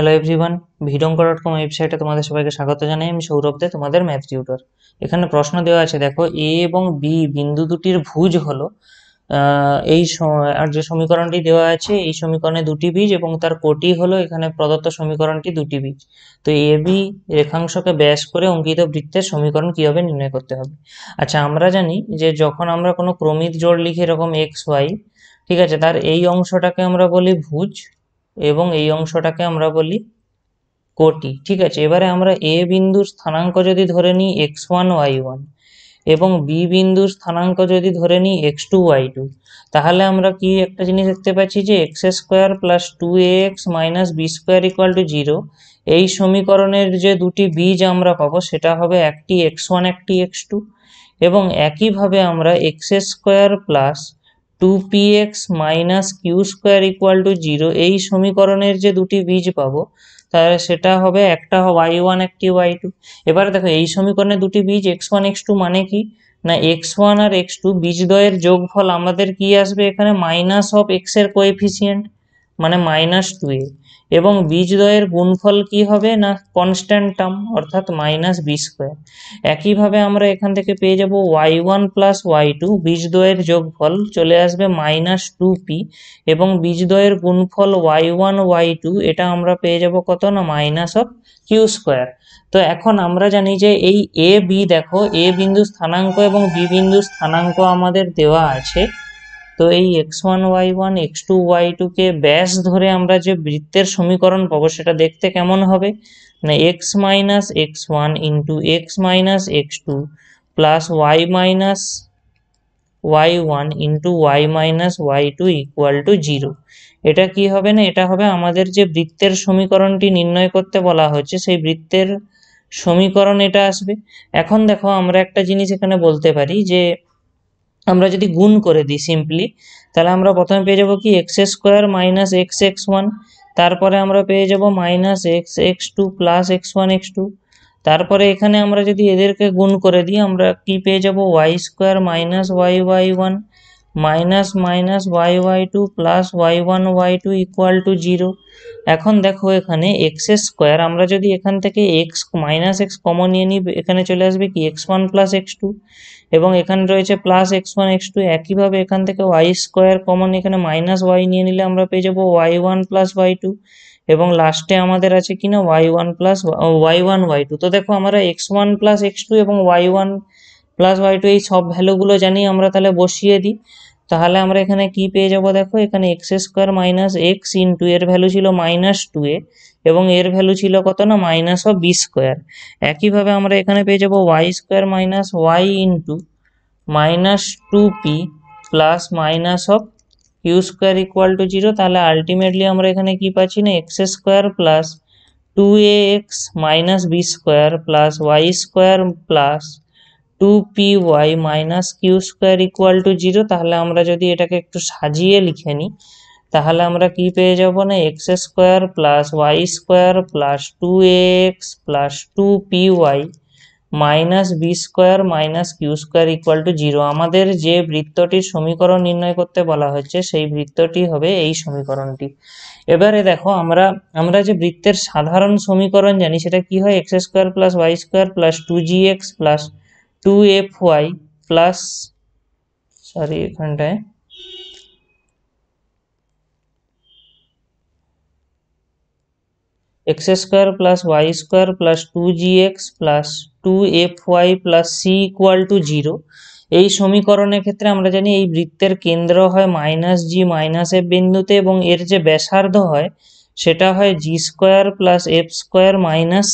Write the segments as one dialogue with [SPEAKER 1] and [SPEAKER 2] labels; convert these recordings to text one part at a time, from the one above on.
[SPEAKER 1] hello everyone ভিডঙ্ক dot com ওয়েবসাইটে তোমাদের সবাইকে স্বাগত জানাই আমি সৌরভ দে তোমাদের ম্যাথ টিউটর এখানে প্রশ্ন দেওয়া আছে দেখো এ এবং বি বিন্দু দুটির ভুজ হলো এই আর যে সমীকরণটি দেওয়া আছে এই সমীকরণে দুটি বীজ এবং তার কোটি হলো এখানে প্রদত্ত সমীকরণটি দুটি বীজ তো এ বি রেখাংশকে ব্যাস করে অঙ্কিত বৃত্তের সমীকরণ কীভাবে নির্ণয় করতে হবে আচ্ছা আমরা জানি যে যখন আমরা কোনো ক্রমিক জোড় লিখি এরকম এক্স ওয়াই ঠিক আছে তার এই অংশটাকে আমরা বলি ভুজ এবং এই অংশটাকে আমরা বলি কোটি ঠিক আছে এবারে আমরা এ বিন্দুর স্থানাঙ্ক যদি ধরে নিই এক্স ওয়ান ওয়াই ওয়ান এবং বি বিন্দুর স্থানাঙ্ক যদি ধরে নিই এক্স টু ওয়াই টু তাহলে আমরা কি একটা জিনিস দেখতে পাচ্ছি যে X square plus two X minus B square equal to zero এই সমীকরণের যে দুটি বীজ আমরা পাবো সেটা হবে একটি এক্স ওয়ান একটি এক্স টু এবং একইভাবে আমরা X square plus two P X minus Q square equal to zero এই সমীকরণের যে দুটি বীজ পাবো তাহলে সেটা হবে একটা ওয়াই ওয়ান একটি ওয়াই টু এবারে দেখো এই সমীকরণে দুটি বীজ এক্স ওয়ান এক্স টু মানে কি না এক্স ওয়ান আর এক্স টু বীজদ্বয়ের যোগফল আমাদের কি আসবে এখানে মাইনাস অফ এক্সের কোএফিসিয়েন্ট মানে মাইনাস টু এ এবং বীজদ্বয়ের গুণফল কি হবে না কনস্ট্যান্ট টার্ম অর্থাৎ মাইনাস বি স্কোয়ার একইভাবে আমরা এখান থেকে পেয়ে যাব Y one plus Y two বীজদ্বয়ের যোগফল চলে আসবে মাইনাস টু পি এবং বীজদ্বয়ের গুণফল ওয়াই ওয়ান ওয়াই টু এটা আমরা পেয়ে যাব কত না মাইনাস অফ কিউ স্কোয়ার তো এখন আমরা জানি যে এই এ বি দেখো এ বিন্দু স্থানাঙ্ক এবং বি বিন্দু স্থানাঙ্ক আমাদের দেওয়া আছে তো এই X one Y one X two ওয়াই টুকে ব্যাস ধরে আমরা যে বৃত্তের সমীকরণ পাবো সেটা দেখতে কেমন হবে না X minus X one into X minus X two plus Y minus Y one into Y minus Y two equal to zero এটা কি হবে না এটা হবে আমাদের যে বৃত্তের সমীকরণটি নির্ণয় করতে বলা হচ্ছে সেই বৃত্তের সমীকরণ এটা আসবে এখন দেখো আমরা একটা জিনিস এখানে বলতে পারি যে আমরা যদি গুণ করে দিই সিম্পলি তাহলে আমরা প্রথমে পেয়ে যাবো কি X square minus X X one তারপরে আমরা পেয়ে যাব minus X X two plus X one X two তারপরে এখানে আমরা যদি এদেরকে গুণ করে দিই আমরা কি পেয়ে যাব Y square minus Y Y one minus minus Y Y two plus Y one Y two equal to zero এখন দেখো এখানে এক্স স্কোয়ার আমরা যদি এখান থেকে এক্স মাইনাস এক্স কমন নিয়ে নিই এখানে চলে আসবে কি X one plus X two এবং এখানে রয়েছে plus X one X two একইভাবে এখান থেকে ওয়াই স্কোয়ার কমন এখানে মাইনাস ওয়াই নিয়ে নিলে আমরা পেয়ে যাবো Y one plus Y two এবং লাস্টে আমাদের আছে কিনা Y one plus Y one Y two তো দেখো আমরা X one plus X two এবং Y one plus Y two এই সব ভ্যালুগুলো জানি আমরা তাহলে বসিয়ে দিই তাহলে আমরা এখানে কি পেয়ে যাব দেখো এখানে X square minus X into এর ভ্যালু ছিল মাইনাস টু এ এবং এর ভ্যালু ছিল কত না মাইনাস অফ বি স্কোয়ার একইভাবে আমরা এখানে পেয়ে যাব Y square minus Y into minus two P plus minus of U square equal to zero তাহলে আলটিমেটলি আমরা এখানে কি পাচ্ছি না X square plus two A X minus B square plus Y square plus two P Y minus Q square equal to zero তাহলে আমরা যদি এটাকে একটু সাজিয়ে লিখে নিই তাহলে আমরা কি পেয়ে যাব না X square plus Y square plus two X plus two P Y minus B square minus Q square equal to zero আমাদের যে বৃত্তটির সমীকরণ নির্ণয় করতে বলা হচ্ছে সেই বৃত্তটি হবে এই সমীকরণটি এবারে দেখো আমরা আমরা যে বৃত্তের সাধারণ সমীকরণ জানি সেটা কি হয় X square plus Y square plus two G X plus two F Y plus sorry এখানটায় X square plus Y square plus two G X plus two F Y plus C equal to zero এই সমীকরণের ক্ষেত্রে আমরা জানি এই বৃত্তের কেন্দ্র হয় মাইনাস জি মাইনাস এফ বিন্দুতে এবং এর যে ব্যাসার্ধ হয় সেটা হয় G square plus F square minus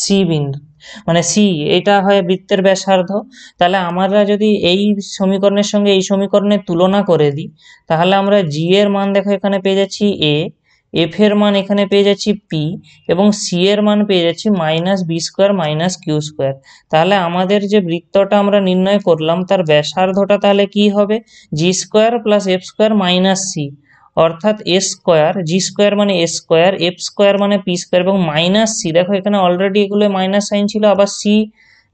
[SPEAKER 1] C বিন্দু মানে সি এটা হয় বৃত্তের ব্যাসার্ধ তাহলে আমরা যদি এই সমীকরণের সঙ্গে এই সমীকরণের তুলনা করে দিই তাহলে আমরা জি এর মান দেখো এখানে পেয়ে যাচ্ছি এ এফ এর মান এখানে পেয়ে যাচ্ছি পি এবং সি এর মান পেয়ে যাচ্ছি minus B square minus Q square তাহলে আমাদের যে বৃত্তটা আমরা নির্ণয় করলাম তার ব্যাসার্ধটা তাহলে কি হবে G square plus F square minus C অর্থাৎ এস স্কোয়ার জি স্কোয়ার মানে এস স্কোয়ার এফ স্কোয়ার মানে পি স্কোয়ার এবং মাইনাস সি দেখো এখানে অলরেডি এগুলো মাইনাস সাইন ছিল আবার সি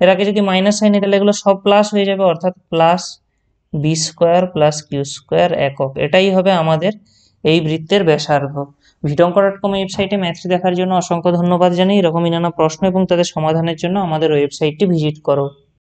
[SPEAKER 1] এর আগে যদি মাইনাস সাইন তাহলে এগুলো সব প্লাস হয়ে যাবে অর্থাৎ plus B square plus Q square একক এটাই হবে আমাদের এই বৃত্তের ব্যাসার্ধ ভিডঙ্ক ডট কম ওয়েবসাইটে ম্যাথ দেখার জন্য অসংখ্য ধন্যবাদ জানাই এরকমই নানা প্রশ্ন এবং তাদের সমাধানের জন্য আমাদের ওয়েবসাইটটি ভিজিট করো